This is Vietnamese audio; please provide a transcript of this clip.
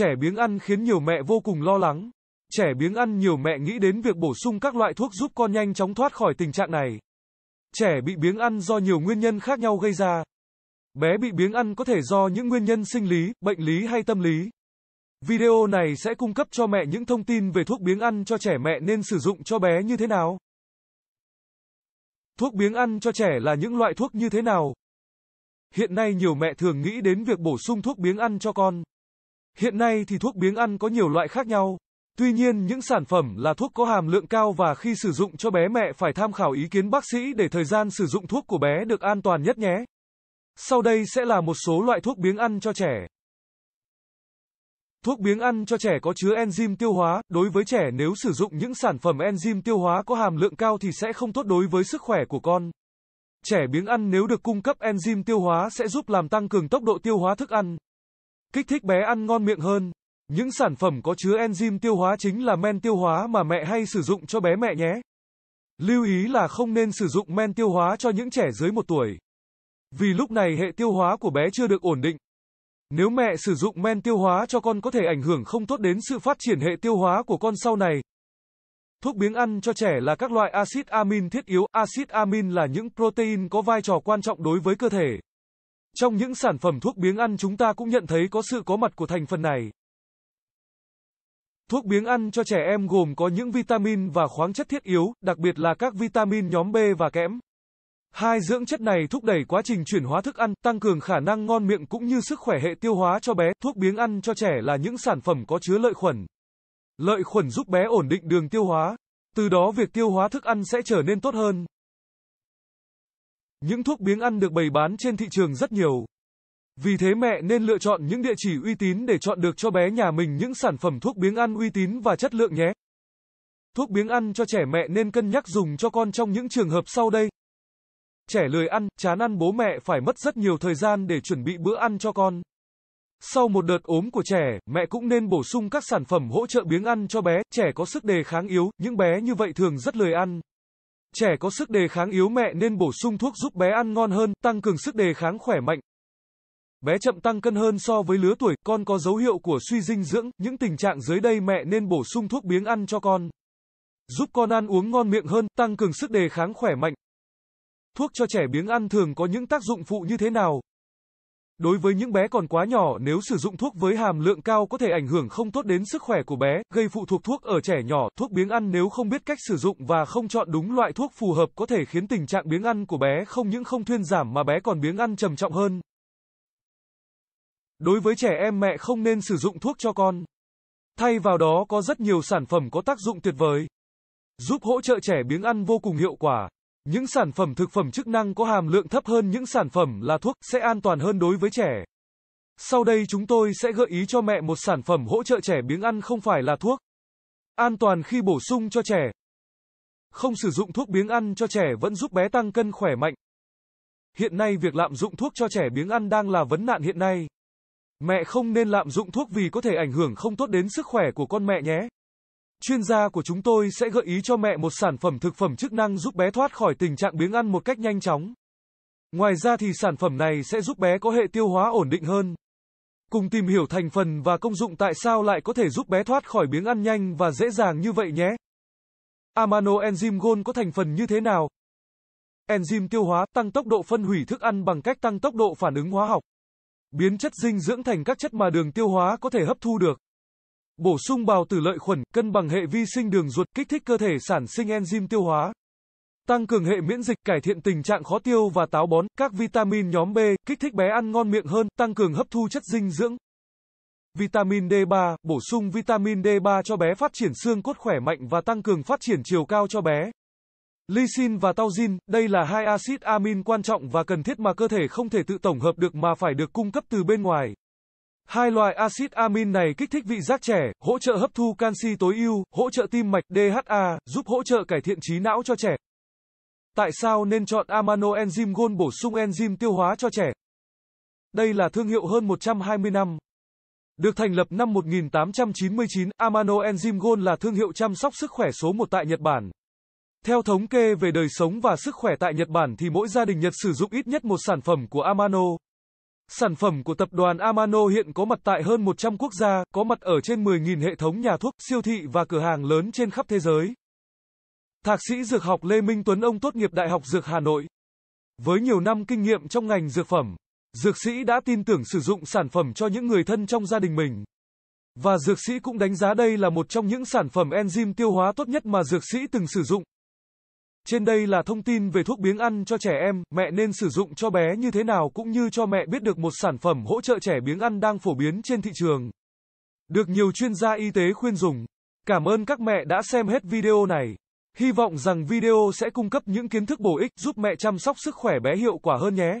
Trẻ biếng ăn khiến nhiều mẹ vô cùng lo lắng. Trẻ biếng ăn nhiều mẹ nghĩ đến việc bổ sung các loại thuốc giúp con nhanh chóng thoát khỏi tình trạng này. Trẻ bị biếng ăn do nhiều nguyên nhân khác nhau gây ra. Bé bị biếng ăn có thể do những nguyên nhân sinh lý, bệnh lý hay tâm lý. Video này sẽ cung cấp cho mẹ những thông tin về thuốc biếng ăn cho trẻ mẹ nên sử dụng cho bé như thế nào. Thuốc biếng ăn cho trẻ là những loại thuốc như thế nào? Hiện nay nhiều mẹ thường nghĩ đến việc bổ sung thuốc biếng ăn cho con. Hiện nay thì thuốc biếng ăn có nhiều loại khác nhau. Tuy nhiên những sản phẩm là thuốc có hàm lượng cao và khi sử dụng cho bé mẹ phải tham khảo ý kiến bác sĩ để thời gian sử dụng thuốc của bé được an toàn nhất nhé. Sau đây sẽ là một số loại thuốc biếng ăn cho trẻ. Thuốc biếng ăn cho trẻ có chứa enzyme tiêu hóa, đối với trẻ nếu sử dụng những sản phẩm enzyme tiêu hóa có hàm lượng cao thì sẽ không tốt đối với sức khỏe của con. Trẻ biếng ăn nếu được cung cấp enzyme tiêu hóa sẽ giúp làm tăng cường tốc độ tiêu hóa thức ăn kích thích bé ăn ngon miệng hơn. Những sản phẩm có chứa enzyme tiêu hóa chính là men tiêu hóa mà mẹ hay sử dụng cho bé mẹ nhé. Lưu ý là không nên sử dụng men tiêu hóa cho những trẻ dưới 1 tuổi. Vì lúc này hệ tiêu hóa của bé chưa được ổn định. Nếu mẹ sử dụng men tiêu hóa cho con có thể ảnh hưởng không tốt đến sự phát triển hệ tiêu hóa của con sau này. Thuốc biếng ăn cho trẻ là các loại axit amin thiết yếu. Axit amin là những protein có vai trò quan trọng đối với cơ thể. Trong những sản phẩm thuốc biếng ăn chúng ta cũng nhận thấy có sự có mặt của thành phần này. Thuốc biếng ăn cho trẻ em gồm có những vitamin và khoáng chất thiết yếu, đặc biệt là các vitamin nhóm B và kẽm. Hai dưỡng chất này thúc đẩy quá trình chuyển hóa thức ăn, tăng cường khả năng ngon miệng cũng như sức khỏe hệ tiêu hóa cho bé. Thuốc biếng ăn cho trẻ là những sản phẩm có chứa lợi khuẩn. Lợi khuẩn giúp bé ổn định đường tiêu hóa, từ đó việc tiêu hóa thức ăn sẽ trở nên tốt hơn. Những thuốc biếng ăn được bày bán trên thị trường rất nhiều. Vì thế mẹ nên lựa chọn những địa chỉ uy tín để chọn được cho bé nhà mình những sản phẩm thuốc biếng ăn uy tín và chất lượng nhé. Thuốc biếng ăn cho trẻ mẹ nên cân nhắc dùng cho con trong những trường hợp sau đây. Trẻ lười ăn, chán ăn bố mẹ phải mất rất nhiều thời gian để chuẩn bị bữa ăn cho con. Sau một đợt ốm của trẻ, mẹ cũng nên bổ sung các sản phẩm hỗ trợ biếng ăn cho bé, trẻ có sức đề kháng yếu, những bé như vậy thường rất lười ăn. Trẻ có sức đề kháng yếu mẹ nên bổ sung thuốc giúp bé ăn ngon hơn, tăng cường sức đề kháng khỏe mạnh. Bé chậm tăng cân hơn so với lứa tuổi, con có dấu hiệu của suy dinh dưỡng, những tình trạng dưới đây mẹ nên bổ sung thuốc biếng ăn cho con. Giúp con ăn uống ngon miệng hơn, tăng cường sức đề kháng khỏe mạnh. Thuốc cho trẻ biếng ăn thường có những tác dụng phụ như thế nào? Đối với những bé còn quá nhỏ, nếu sử dụng thuốc với hàm lượng cao có thể ảnh hưởng không tốt đến sức khỏe của bé, gây phụ thuộc thuốc ở trẻ nhỏ, thuốc biếng ăn nếu không biết cách sử dụng và không chọn đúng loại thuốc phù hợp có thể khiến tình trạng biếng ăn của bé không những không thuyên giảm mà bé còn biếng ăn trầm trọng hơn. Đối với trẻ em mẹ không nên sử dụng thuốc cho con. Thay vào đó có rất nhiều sản phẩm có tác dụng tuyệt vời, giúp hỗ trợ trẻ biếng ăn vô cùng hiệu quả. Những sản phẩm thực phẩm chức năng có hàm lượng thấp hơn những sản phẩm là thuốc sẽ an toàn hơn đối với trẻ. Sau đây chúng tôi sẽ gợi ý cho mẹ một sản phẩm hỗ trợ trẻ biếng ăn không phải là thuốc. An toàn khi bổ sung cho trẻ. Không sử dụng thuốc biếng ăn cho trẻ vẫn giúp bé tăng cân khỏe mạnh. Hiện nay việc lạm dụng thuốc cho trẻ biếng ăn đang là vấn nạn hiện nay. Mẹ không nên lạm dụng thuốc vì có thể ảnh hưởng không tốt đến sức khỏe của con mẹ nhé. Chuyên gia của chúng tôi sẽ gợi ý cho mẹ một sản phẩm thực phẩm chức năng giúp bé thoát khỏi tình trạng biếng ăn một cách nhanh chóng. Ngoài ra thì sản phẩm này sẽ giúp bé có hệ tiêu hóa ổn định hơn. Cùng tìm hiểu thành phần và công dụng tại sao lại có thể giúp bé thoát khỏi biếng ăn nhanh và dễ dàng như vậy nhé. Amano enzyme Gold có thành phần như thế nào? Enzyme tiêu hóa tăng tốc độ phân hủy thức ăn bằng cách tăng tốc độ phản ứng hóa học. Biến chất dinh dưỡng thành các chất mà đường tiêu hóa có thể hấp thu được bổ sung bào tử lợi khuẩn, cân bằng hệ vi sinh đường ruột, kích thích cơ thể sản sinh enzyme tiêu hóa, tăng cường hệ miễn dịch, cải thiện tình trạng khó tiêu và táo bón, các vitamin nhóm B, kích thích bé ăn ngon miệng hơn, tăng cường hấp thu chất dinh dưỡng. Vitamin D3, bổ sung vitamin D3 cho bé phát triển xương cốt khỏe mạnh và tăng cường phát triển chiều cao cho bé. Lysine và taurin, đây là hai axit amin quan trọng và cần thiết mà cơ thể không thể tự tổng hợp được mà phải được cung cấp từ bên ngoài. Hai loại axit amin này kích thích vị giác trẻ, hỗ trợ hấp thu canxi tối ưu, hỗ trợ tim mạch DHA, giúp hỗ trợ cải thiện trí não cho trẻ. Tại sao nên chọn amano enzyme Gold bổ sung enzyme tiêu hóa cho trẻ? Đây là thương hiệu hơn 120 năm. Được thành lập năm 1899, Amano Enzyme Gold là thương hiệu chăm sóc sức khỏe số 1 tại Nhật Bản. Theo thống kê về đời sống và sức khỏe tại Nhật Bản thì mỗi gia đình Nhật sử dụng ít nhất một sản phẩm của Amano. Sản phẩm của tập đoàn Amano hiện có mặt tại hơn 100 quốc gia, có mặt ở trên 10.000 hệ thống nhà thuốc, siêu thị và cửa hàng lớn trên khắp thế giới. Thạc sĩ dược học Lê Minh Tuấn ông tốt nghiệp Đại học Dược Hà Nội. Với nhiều năm kinh nghiệm trong ngành dược phẩm, dược sĩ đã tin tưởng sử dụng sản phẩm cho những người thân trong gia đình mình. Và dược sĩ cũng đánh giá đây là một trong những sản phẩm enzyme tiêu hóa tốt nhất mà dược sĩ từng sử dụng. Trên đây là thông tin về thuốc biếng ăn cho trẻ em, mẹ nên sử dụng cho bé như thế nào cũng như cho mẹ biết được một sản phẩm hỗ trợ trẻ biếng ăn đang phổ biến trên thị trường. Được nhiều chuyên gia y tế khuyên dùng. Cảm ơn các mẹ đã xem hết video này. Hy vọng rằng video sẽ cung cấp những kiến thức bổ ích giúp mẹ chăm sóc sức khỏe bé hiệu quả hơn nhé.